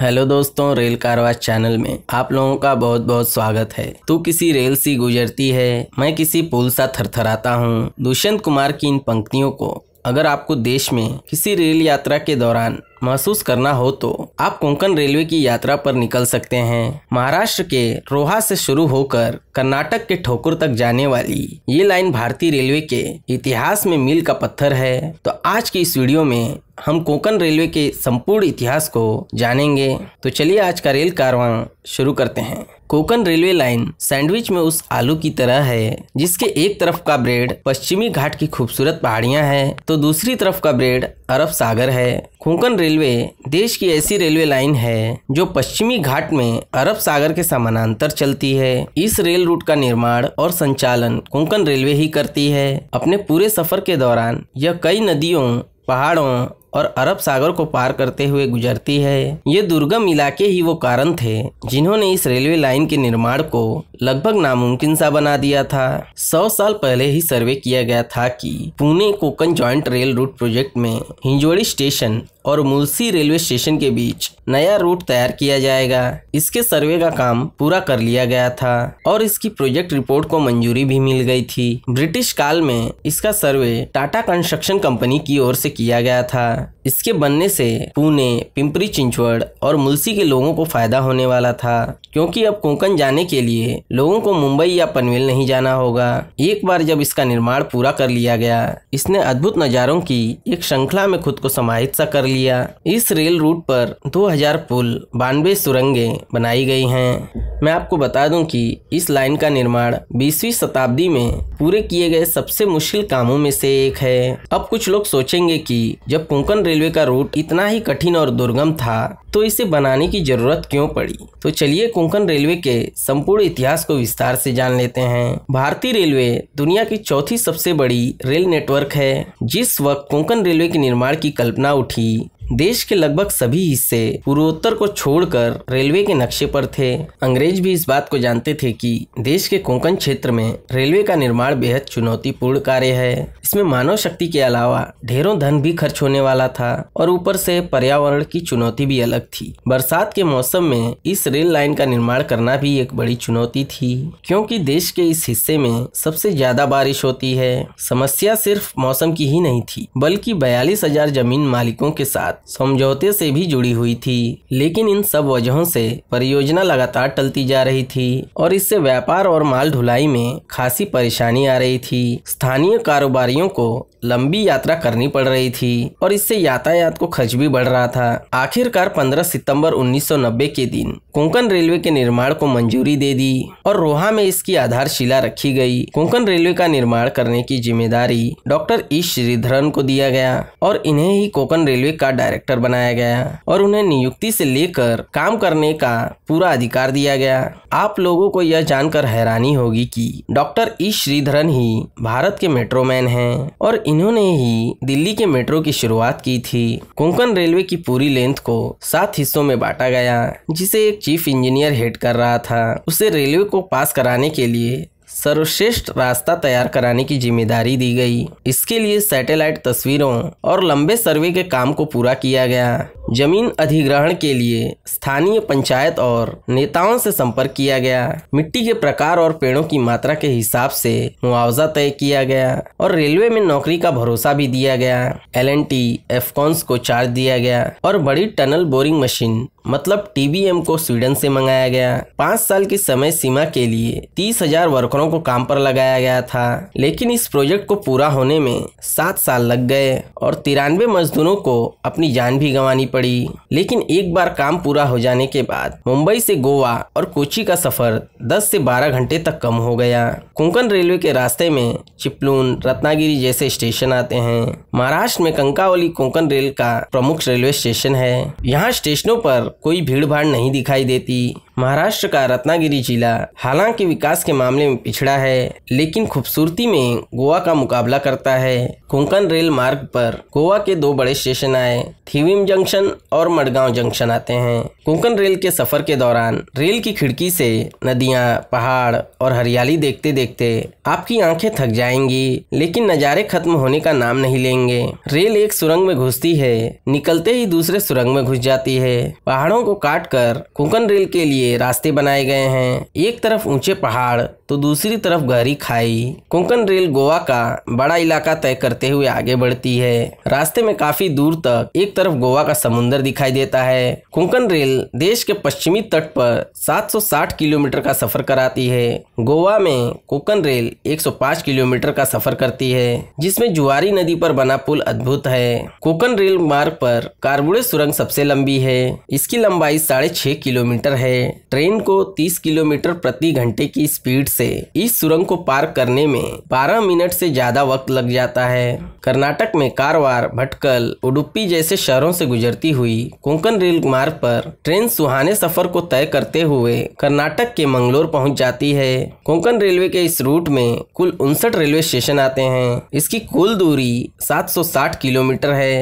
hello दोस्तों rail कारवास channel में आप लोगों का बहुत बहुत स्वागत है तू किसी रेल सी गुजरती है मैं किसी पुल सा थरथराता हूँ दुष्यंत कुमार की इन पंक्तियों को अगर आपको देश में किसी रेल यात्रा के दौरान महसूस करना हो तो आप कोंकण रेलवे की यात्रा पर निकल सकते हैं महाराष्ट्र के रोहा से शुरू होकर कर्नाटक के ठोकुर तक जाने वाली ये लाइन भारतीय रेलवे के इतिहास में मील का पत्थर है तो आज की इस वीडियो में हम कोकन रेलवे के संपूर्ण इतिहास को जानेंगे तो चलिए आज का रेल कारवा शुरू करते हैं कोकन रेलवे लाइन सैंडविच में उस आलू की तरह है जिसके एक तरफ का ब्रेड पश्चिमी घाट की खूबसूरत पहाड़ियां हैं तो दूसरी तरफ का ब्रेड अरब सागर है कोकन रेलवे देश की ऐसी रेलवे लाइन है जो पश्चिमी घाट में अरब सागर के समानांतर चलती है इस रेल रूट का निर्माण और संचालन कोंकण रेलवे ही करती है अपने पूरे सफर के दौरान यह कई नदियों पहाड़ों और अरब सागर को पार करते हुए गुजरती है ये दुर्गम इलाके ही वो कारण थे जिन्होंने इस रेलवे लाइन के निर्माण को लगभग नामुमकिन सा बना दिया था सौ साल पहले ही सर्वे किया गया था कि Pune Konkan joint rail route project में हिंजोड़ी स्टेशन और मुलसी रेलवे स्टेशन के बीच नया रूट तैयार किया जाएगा इसके सर्वे का काम पूरा कर लिया गया था और इसकी प्रोजेक्ट रिपोर्ट को मंजूरी भी मिल गई थी ब्रिटिश काल में इसका सर्वे टाटा कंस्ट्रक्शन कंपनी की ओर से किया गया था इसके बनने से पुणे पिंपरी चिंचवड़ और मुलसी के लोगों को फायदा होने वाला था क्योंकि अब कोंकण जाने के लिए लोगों को मुंबई या पनवेल नहीं जाना होगा एक बार जब इसका निर्माण पूरा कर लिया गया इसने अद्भुत नज़ारों की एक श्रृंखला में खुद को समाहित सा कर लिया इस रेल रूट पर 2000 पुल बानवे सुरंगे बनाई गई हैं मैं आपको बता दूं कि इस लाइन का निर्माण 20वीं शताब्दी में पूरे किए गए सबसे मुश्किल कामों में से एक है अब कुछ लोग सोचेंगे कि जब कोंकण रेल रेलवे का रूट इतना ही कठिन और दुर्गम था तो इसे बनाने की जरूरत क्यों पड़ी तो चलिए कोंकण रेलवे के संपूर्ण इतिहास को विस्तार से जान लेते हैं भारतीय रेलवे दुनिया की चौथी सबसे बड़ी रेल नेटवर्क है जिस वक्त कोंकण रेलवे के निर्माण की कल्पना उठी देश के लगभग सभी हिस्से पूर्वोत्तर को छोड़कर रेलवे के नक्शे पर थे अंग्रेज भी इस बात को जानते थे कि देश के कोंकण क्षेत्र में रेलवे का निर्माण बेहद चुनौतीपूर्ण कार्य है इसमें मानव शक्ति के अलावा ढेरों धन भी खर्च होने वाला था और ऊपर से पर्यावरण की चुनौती भी अलग थी बरसात के मौसम में इस रेल लाइन का निर्माण करना भी एक बड़ी चुनौती थी क्योंकि देश के इस हिस्से में सबसे ज्यादा बारिश होती है समस्या सिर्फ मौसम की ही नहीं थी बल्कि बयालीस हजार जमीन मालिकों के साथ समझौते से भी जुड़ी हुई थी लेकिन इन सब वजहों से परियोजना लगातार टलती जा रही थी और इससे व्यापार और माल ढुलाई में खासी परेशानी आ रही थी स्थानीय कारोबारियों को लंबी यात्रा करनी पड़ रही थी और इससे यातायात को खर्च भी बढ़ रहा था आखिरकार 15 सितंबर 1990 के दिन कोंकण रेलवे के निर्माण को मंजूरी दे दी और रोहा में इसकी आधारशिला रखी गई कोंकण रेलवे का निर्माण करने की जिम्मेदारी डॉक्टर ई श्रीधरन को दिया गया और इन्हें ही कोकन रेलवे का डायरेक्टर बनाया गया और उन्हें नियुक्ति से लेकर काम करने का पूरा अधिकार दिया गया आप लोगों को यह जानकर हैरानी होगी कि डॉक्टर ई श्रीधरन ही भारत के मेट्रो मैन है और इन्होंने ही दिल्ली के मेट्रो की शुरुआत की थी कोंकण रेलवे की पूरी लेंथ को सात हिस्सों में बांटा गया जिसे एक चीफ इंजीनियर हेड कर रहा था उसे रेलवे को पास कराने के लिए सर्वश्रेष्ठ रास्ता तैयार कराने की जिम्मेदारी दी गई इसके लिए सैटेलाइट तस्वीरों और लंबे सर्वे के काम को पूरा किया गया जमीन अधिग्रहण के लिए स्थानीय पंचायत और नेताओं से संपर्क किया गया मिट्टी के प्रकार और पेड़ों की मात्रा के हिसाब से मुआवजा तय किया गया और रेलवे में नौकरी का भरोसा भी दिया गया एल एन टी एफकॉन्स को चार्ज दिया गया और बड़ी टनल बोरिंग मशीन मतलब टीबीएम को स्वीडन से मंगाया गया पाँच साल की समय सीमा के लिए तीस हजार वर्करों को काम पर लगाया गया था लेकिन इस प्रोजेक्ट को पूरा होने में सात साल लग गए और तिरानवे मजदूरों को अपनी जान भी गंवानी पड़ी लेकिन एक बार काम पूरा हो जाने के बाद मुंबई से गोवा और कोची का सफर 10 से 12 घंटे तक कम हो गया कोंकण रेलवे के रास्ते में चिपलून रत्नागिरी जैसे स्टेशन आते हैं महाराष्ट्र में कंकावली कोंकण रेल का प्रमुख रेलवे स्टेशन है यहाँ स्टेशनों पर कोई भीड़ भाड़ नहीं दिखाई देती महाराष्ट्र का रत्नागिरी जिला हालांकि विकास के मामले में पिछड़ा है लेकिन खूबसूरती में गोवा का मुकाबला करता है कोंकण रेल मार्ग पर गोवा के दो बड़े स्टेशन आए थीविम जंक्शन और मडगांव जंक्शन आते हैं कोंकण रेल के सफर के दौरान रेल की खिड़की से नदियां पहाड़ और हरियाली देखते देखते आपकी आंखें थक जाएंगी लेकिन नज़ारे खत्म होने का नाम नहीं लेंगे रेल एक सुरंग में घुसती है निकलते ही दूसरे सुरंग में घुस जाती है पहाड़ों को काट कर कोंकण रेल के लिए रास्ते बनाए गए हैं एक तरफ ऊंचे पहाड़ तो दूसरी तरफ गहरी खाई कोंकण रेल गोवा का बड़ा इलाका तय कर करते हुए आगे बढ़ती है रास्ते में काफी दूर तक एक तरफ गोवा का समुन्दर दिखाई देता है कुंकन रेल देश के पश्चिमी तट पर 760 किलोमीटर का सफर कराती है गोवा में कोकन रेल 105 किलोमीटर का सफर करती है जिसमें जुआरी नदी पर बना पुल अद्भुत है कोकन रेल मार्ग पर कार्बुड़े सुरंग सबसे लंबी है इसकी लंबाई साढ़े छह किलोमीटर है ट्रेन को 30 किलोमीटर प्रति घंटे की स्पीड से इस सुरंग को पार करने में 12 मिनट से ज्यादा वक्त लग जाता है है कर्नाटक में कारवार भटकल उडुपी जैसे शहरों से गुजरती हुई कोंकण रेल मार्ग पर ट्रेन सुहाने सफर को तय करते हुए कर्नाटक के मंगलोर पहुंच जाती है कोंकण रेलवे के इस रूट में कुल उनसठ रेलवे स्टेशन आते हैं इसकी कुल दूरी 760 किलोमीटर है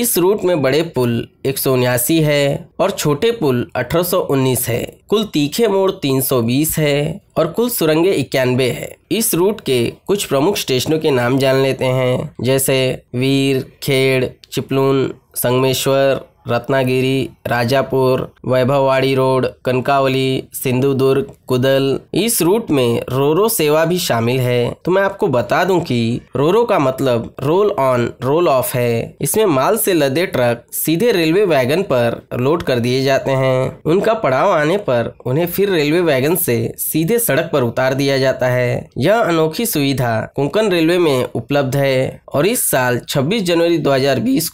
इस रूट में बड़े पुल एक है और छोटे पुल अठारह है कुल तीखे मोड़ 320 है और कुल सुरंगें इक्यानवे है इस रूट के कुछ प्रमुख स्टेशनों के नाम जान लेते हैं जैसे वीर खेड़ चिपलून संगमेश्वर रत्नागिरी राजापुर वैभववाड़ी रोड कनकावली सिंधुदुर्ग कुदल इस रूट में रोरो सेवा भी शामिल है तो मैं आपको बता दूं कि रोरो का मतलब रोल ऑन रोल ऑफ है इसमें माल से लदे ट्रक सीधे रेलवे वैगन पर लोड कर दिए जाते हैं उनका पड़ाव आने पर उन्हें फिर रेलवे वैगन से सीधे सड़क पर उतार दिया जाता है यह अनोखी सुविधा कोंकण रेलवे में उपलब्ध है और इस साल छब्बीस जनवरी दो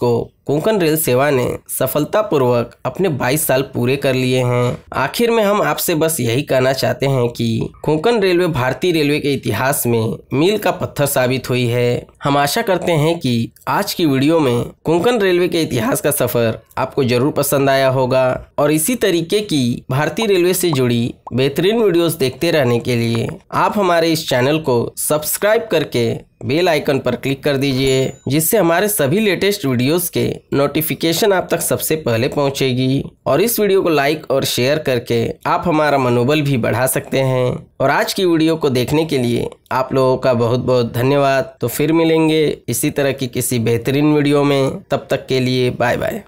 को कोंकण रेल सेवा ने सफलतापूर्वक अपने 22 साल पूरे कर लिए हैं आखिर में हम आपसे बस यही कहना चाहते हैं कि कोंकण रेलवे भारतीय रेलवे के इतिहास में मील का पत्थर साबित हुई है हम आशा करते हैं कि आज की वीडियो में कोंकण रेलवे के इतिहास का सफर आपको जरूर पसंद आया होगा और इसी तरीके की भारतीय रेलवे से जुड़ी बेहतरीन वीडियोस देखते रहने के लिए आप हमारे इस चैनल को सब्सक्राइब करके बेल आइकन पर क्लिक कर दीजिए जिससे हमारे सभी लेटेस्ट वीडियोस के नोटिफिकेशन आप तक सबसे पहले पहुंचेगी और इस वीडियो को लाइक और शेयर करके आप हमारा मनोबल भी बढ़ा सकते हैं और आज की वीडियो को देखने के लिए आप लोगों का बहुत बहुत धन्यवाद तो फिर मिलेंगे इसी तरह की किसी बेहतरीन वीडियो में तब तक के लिए बाय बाय